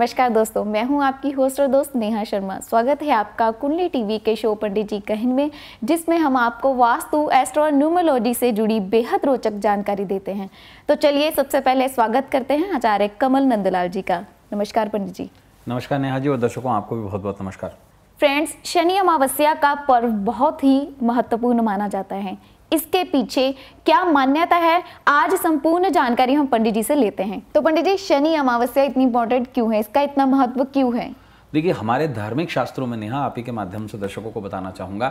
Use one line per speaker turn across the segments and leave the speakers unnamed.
नमस्कार दोस्तों मैं हूं आपकी होस्ट और दोस्त नेहा शर्मा स्वागत है आपका कुंडली टीवी के शो पंडित जी कहन में जिसमें हम आपको वास्तु एस्ट्रो न्यूमोलॉजी से जुड़ी बेहद रोचक जानकारी देते हैं तो चलिए सबसे पहले स्वागत करते हैं आचार्य कमल नंदलाल जी का नमस्कार पंडित जी
नमस्कार नेहा जी और दर्शकों आपको भी बहुत बहुत नमस्कार
फ्रेंड्स शनि अमावस्या का पर्व बहुत ही महत्वपूर्ण माना जाता है इसके पीछे क्या मान्यता है आज संपूर्ण जानकारी हम पंडित जी से लेते हैं तो पंडित जी शनि अमावस्या इतनी इंपॉर्टेंट क्यों है इसका इतना महत्व क्यों है
देखिए हमारे धार्मिक शास्त्रों में नेहा आप ही के माध्यम से दर्शकों को बताना चाहूँगा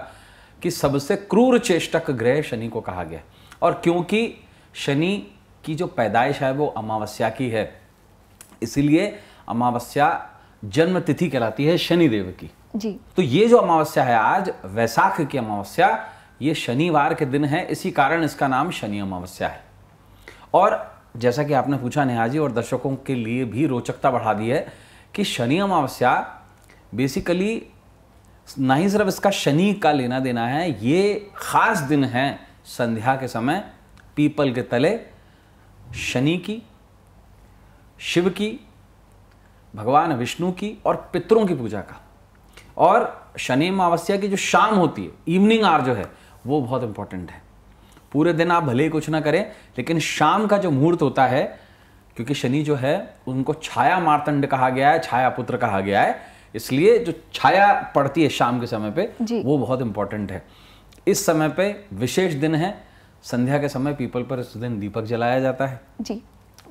कि सबसे क्रूर चेष्टक ग्रह शनि को कहा गया और क्योंकि शनि की जो पैदाइश है वो अमावस्या की है इसीलिए अमावस्या जन्म तिथि कहलाती है शनि देव की जी तो ये जो अमावस्या है आज वैसाख की अमावस्या ये शनिवार के दिन है इसी कारण इसका नाम शनि अमावस्या है और जैसा कि आपने पूछा नेहा जी और दर्शकों के लिए भी रोचकता बढ़ा दी है कि शनि अमावस्या बेसिकली ना ही सिर्फ इसका शनि का लेना देना है ये खास दिन है संध्या के समय पीपल के तले शनि की शिव की भगवान विष्णु की और पितरों की पूजा का और शनि अमावस्या की जो शाम होती है इवनिंग आर जो है वो बहुत इंपॉर्टेंट है पूरे दिन आप भले ही कुछ ना करें लेकिन शाम का जो मुहूर्त होता है क्योंकि शनि जो है उनको छाया मारतंड कहा गया है छाया पुत्र कहा गया है इसलिए जो छाया पड़ती है शाम के समय पे वो बहुत इंपॉर्टेंट है इस समय पे विशेष दिन है संध्या के समय पीपल पर इस दिन दीपक जलाया जाता है जी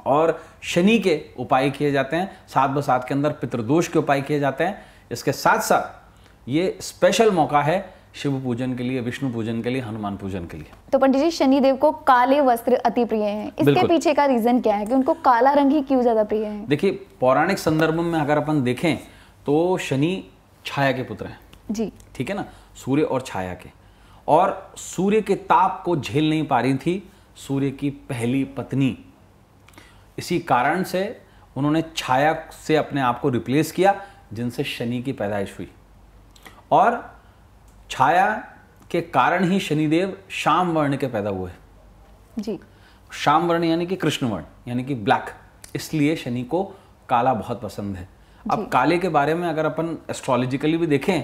और शनि के उपाय किए जाते हैं सात ब सात के अंदर पितृदोष के उपाय किए जाते हैं इसके साथ साथ ये स्पेशल मौका है शिव पूजन के लिए विष्णु पूजन के लिए हनुमान पूजन के लिए
तो पंडित जी शनि देव को काले वस्त्र अति प्रिय हैं इसके पीछे का रीजन क्या है कि उनको काला रंग ही क्यों ज्यादा प्रिय है
देखिए पौराणिक संदर्भ में अगर अपन देखें तो शनि छाया के पुत्र हैं जी ठीक है ना सूर्य और छाया के और सूर्य के ताप को झेल नहीं पा रही थी सूर्य की पहली पत्नी इसी कारण से उन्होंने छाया से अपने आप को रिप्लेस किया जिनसे शनि की पैदाइश हुई और छाया के कारण ही शनिदेव शाम वर्ण के पैदा हुए जी शाम वर्ण यानी कि कृष्ण वर्ण यानी कि ब्लैक इसलिए शनि को काला बहुत पसंद है अब काले के बारे में अगर अपन एस्ट्रोलॉजिकली भी देखें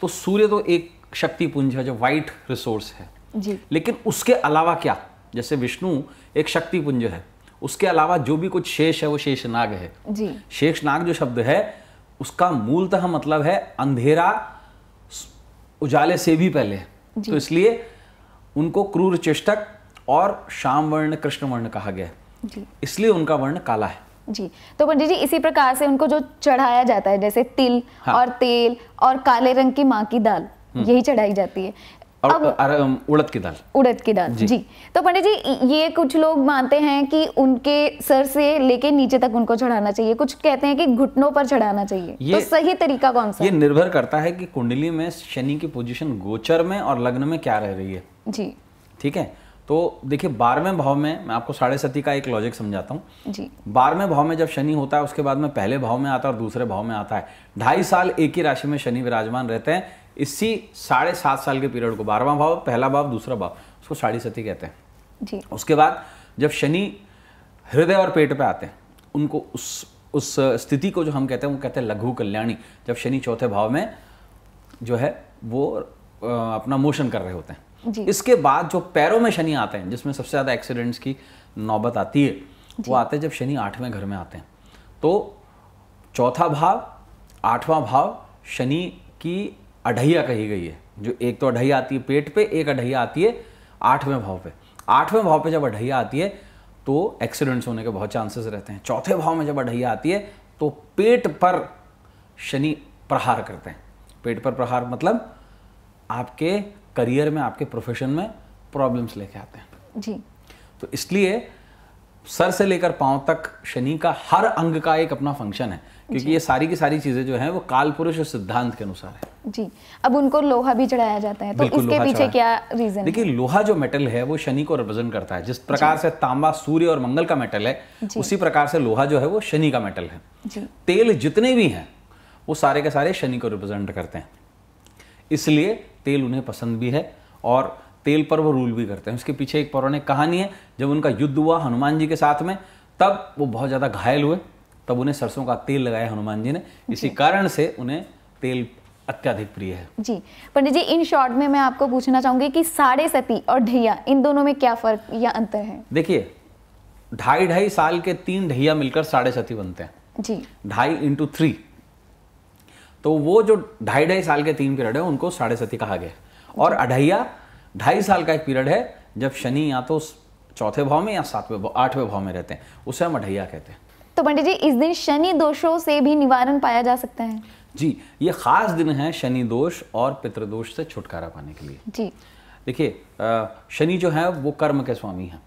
तो सूर्य तो एक शक्ति पुंज है जो वाइट रिसोर्स है जी लेकिन उसके अलावा क्या जैसे विष्णु एक शक्ति पुंज है उसके अलावा जो भी कुछ शेष है वो शेषनाग है जी शेषनाग जो शब्द है उसका मूलतः मतलब है अंधेरा उजाले से भी पहले तो इसलिए उनको क्रूर चेष्टक और श्याम वर्ण कृष्ण वर्ण कहा गया इसलिए उनका वर्ण काला है
जी तो पंडित जी इसी प्रकार से उनको जो चढ़ाया जाता है जैसे तिल हाँ। और तेल और काले रंग की माँ की दाल हम्म। यही चढ़ाई जाती है
और उड़द की दाल
उड़द की दाल जी, जी। तो पंडित जी ये कुछ लोग मानते हैं कि उनके सर से लेके नीचे तक उनको चढ़ाना चाहिए कुछ कहते हैं कि घुटनों पर चढ़ाना चाहिए तो ये, तो सही तरीका कौन सा ये
निर्भर करता है कि कुंडली में शनि की पोजीशन गोचर में और लग्न में क्या रह रही है जी ठीक है तो देखिए बारहवें भाव में मैं आपको साढ़े सती का एक लॉजिक समझाता हूँ जी बारहवें भाव में जब शनि होता है उसके बाद में पहले भाव में आता है और दूसरे भाव में आता है ढाई साल एक ही राशि में शनि विराजमान रहते हैं इसी साढ़े सात साल के पीरियड को बारहवा भाव पहला भाव दूसरा भाव उसको साढ़ी सती कहते हैं जी उसके बाद जब शनि हृदय और पेट पे आते हैं उनको उस उस स्थिति को जो हम कहते हैं वो कहते हैं लघु कल्याणी जब शनि चौथे भाव में जो है वो अपना मोशन कर रहे होते हैं इसके बाद जो पैरों में शनि आते हैं जिसमें सबसे ज़्यादा एक्सीडेंट्स की नौबत आती है वो आते हैं जब शनि आठवें घर में आते हैं तो चौथा भाव आठवां भाव शनि की अढ़ैया कही गई है जो एक तो अढ़ैया आती है पेट पे एक अढ़ैया आती है आठवें भाव पे आठवें भाव पे जब अढ़ैया आती है तो एक्सीडेंट्स होने के बहुत चांसेस रहते हैं चौथे भाव में जब अढ़ैया आती है तो पेट पर शनि प्रहार करते हैं पेट पर प्रहार मतलब आपके करियर में आपके प्रोफेशन में प्रॉब्लम्स लेके आते हैं जी तो इसलिए सर से लेकर पांव तक शनि का हर अंग का एक अपना फंक्शन है क्योंकि ये सारी की सारी चीजें जो है वो काल पुरुष और सिद्धांत के अनुसार
है जी अब उनको लोहा भी चढ़ाया जाता है तो इसके पीछे क्या रीजन देखिए
लोहा जो मेटल है वो शनि को रिप्रेजेंट करता है जिस प्रकार से तांबा सूर्य और मंगल का मेटल है उसी प्रकार से लोहा जो है वो शनि का मेटल है तेल जितने भी हैं वो सारे के सारे शनि को रिप्रेजेंट करते हैं इसलिए तेल उन्हें पसंद भी है और तेल पर वो रूल भी करते हैं उसके पीछे एक पौराणिक कहानी है जब उनका युद्ध हुआ हनुमान जी के साथ में तब वो बहुत ज़्यादा घायल हुए तब उन्हें सरसों का तेल लगाया हनुमान जी ने इसी कारण से उन्हें तेल अत्याधिक प्रिय है
जी पंडित जी इन शॉर्ट में मैं आपको पूछना चाहूंगी कि साढ़े सती और ढैया इन दोनों में क्या फर्क या अंतर है
देखिए ढाई ढाई साल के तीन ढैया मिलकर साढ़े सती बनते हैं जी ढाई इंटू थ्री तो वो जो ढाई ढाई साल के तीन पीरियड है उनको साढ़े सती कहा गया और अढ़ैया ढाई साल का एक पीरियड है जब शनि या तो चौथे भाव में या सातवें भाव आठवें भाव में रहते हैं उसे हम अढ़ैया कहते हैं
तो पंडित जी इस दिन शनि दोषों से भी निवारण पाया जा सकता है
जी ये खास दिन है शनि दोष और पितृदोष से छुटकारा पाने के लिए जी देखिए शनि जो है वो कर्म के स्वामी हैं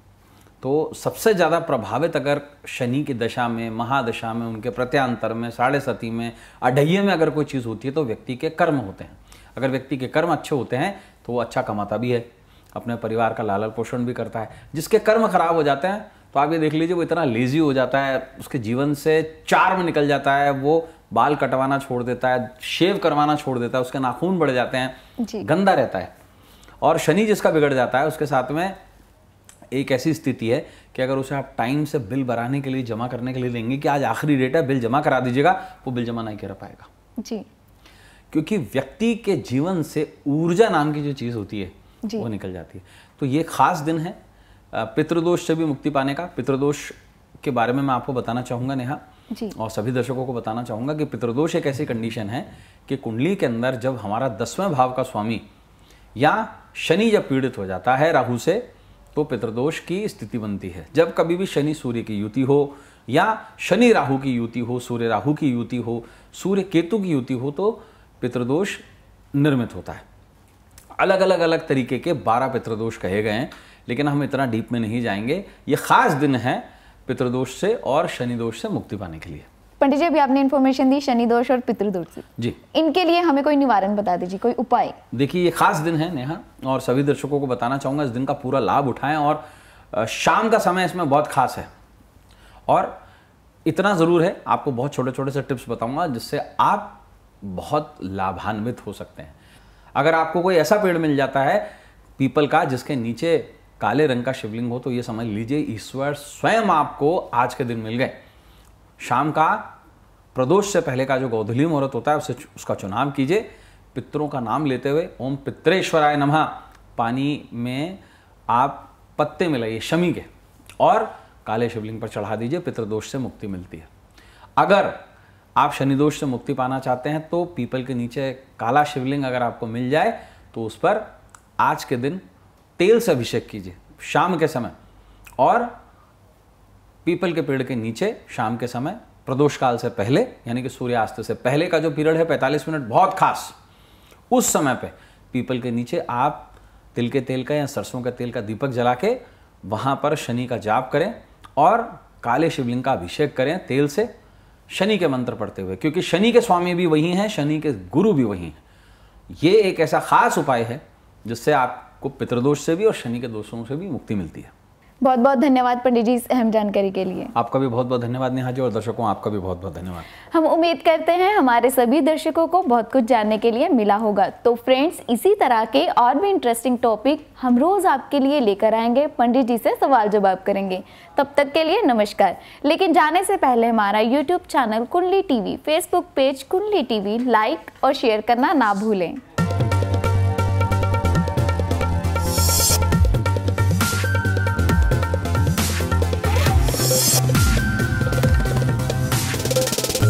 तो सबसे ज़्यादा प्रभावित अगर शनि की दशा में महादशा में उनके प्रत्यांतर में साढ़े सती में अढ़ैये में अगर कोई चीज़ होती है तो व्यक्ति के कर्म होते हैं अगर व्यक्ति के कर्म अच्छे होते हैं तो वो अच्छा कमाता भी है अपने परिवार का लालन पोषण भी करता है जिसके कर्म खराब हो जाते हैं तो आप ये देख लीजिए वो इतना लेजी हो जाता है उसके जीवन से में निकल जाता है वो बाल कटवाना छोड़ देता है शेव करवाना छोड़ देता है उसके नाखून बढ़ जाते हैं गंदा रहता है और शनि जिसका बिगड़ जाता है उसके साथ में एक ऐसी स्थिति है कि अगर उसे आप टाइम से बिल बनाने के लिए जमा करने के लिए देंगे कि आज आखिरी डेट है बिल जमा करा दीजिएगा वो बिल जमा नहीं कर पाएगा जी क्योंकि व्यक्ति के जीवन से ऊर्जा नाम की जो चीज़ होती है वो निकल जाती है तो ये खास दिन है पितृदोष से भी मुक्ति पाने का पितृदोष के बारे में मैं आपको बताना चाहूँगा नेहा जी। और सभी दर्शकों को बताना चाहूँगा कि पितृदोष एक ऐसी कंडीशन है कि कुंडली के अंदर जब हमारा दसवें भाव का स्वामी या शनि जब पीड़ित हो जाता है राहु से तो पितृदोष की स्थिति बनती है जब कभी भी शनि सूर्य की युति हो या शनि राहु की युति हो सूर्य राहु की युति हो सूर्य केतु की युति हो तो पितृदोष निर्मित होता है अलग अलग अलग तरीके के बारह पितृदोष कहे गए हैं लेकिन हम इतना डीप में नहीं जाएंगे ये खास दिन है पितृदोष से और शनि दोष से मुक्ति पाने के लिए
पंडित जी अभी आपने इन्फॉर्मेशन दी शनि दोष और पितृदोष से जी इनके लिए हमें कोई निवारण बता दीजिए कोई उपाय
देखिए ये खास दिन है नेहा और सभी दर्शकों को बताना चाहूंगा इस दिन का पूरा लाभ उठाएं और शाम का समय इसमें बहुत खास है और इतना ज़रूर है आपको बहुत छोटे छोटे से टिप्स बताऊंगा जिससे आप बहुत लाभान्वित हो सकते हैं अगर आपको कोई ऐसा पेड़ मिल जाता है पीपल का जिसके नीचे काले रंग का शिवलिंग हो तो ये समझ लीजिए ईश्वर स्वयं आपको आज के दिन मिल गए शाम का प्रदोष से पहले का जो गौधली मुहूर्त होता है उसे उसका चुनाव कीजिए पितरों का नाम लेते हुए ओम पित्रेश्वराय नमः पानी में आप पत्ते मिलाइए शमी के और काले शिवलिंग पर चढ़ा दीजिए पितृदोष से मुक्ति मिलती है अगर आप शनि दोष से मुक्ति पाना चाहते हैं तो पीपल के नीचे काला शिवलिंग अगर आपको मिल जाए तो उस पर आज के दिन तेल से अभिषेक कीजिए शाम के समय और पीपल के पेड़ के नीचे शाम के समय प्रदोष काल से पहले यानी कि सूर्यास्त से पहले का जो पीरियड है 45 मिनट बहुत खास उस समय पे पीपल के नीचे आप तिल के तेल का या सरसों के तेल का दीपक जला के वहाँ पर शनि का जाप करें और काले शिवलिंग का अभिषेक करें तेल से शनि के मंत्र पढ़ते हुए क्योंकि शनि के स्वामी भी वही हैं शनि के गुरु भी वही हैं ये एक ऐसा खास उपाय है जिससे आपको पितृदोष से भी और शनि के दोषों से भी मुक्ति मिलती है
बहुत बहुत धन्यवाद पंडित जी इस अहम जानकारी के लिए
आपका भी बहुत बहुत धन्यवाद नेहा जी और दर्शकों आपका भी बहुत बहुत धन्यवाद
हम उम्मीद करते हैं हमारे सभी दर्शकों को बहुत कुछ जानने के लिए मिला होगा तो फ्रेंड्स इसी तरह के और भी इंटरेस्टिंग टॉपिक हम रोज आपके लिए लेकर आएंगे पंडित जी से सवाल जवाब करेंगे तब तक के लिए नमस्कार लेकिन जाने से पहले हमारा YouTube channel Kundli TV Facebook page Kundli TV like और शेयर करना ना भूलें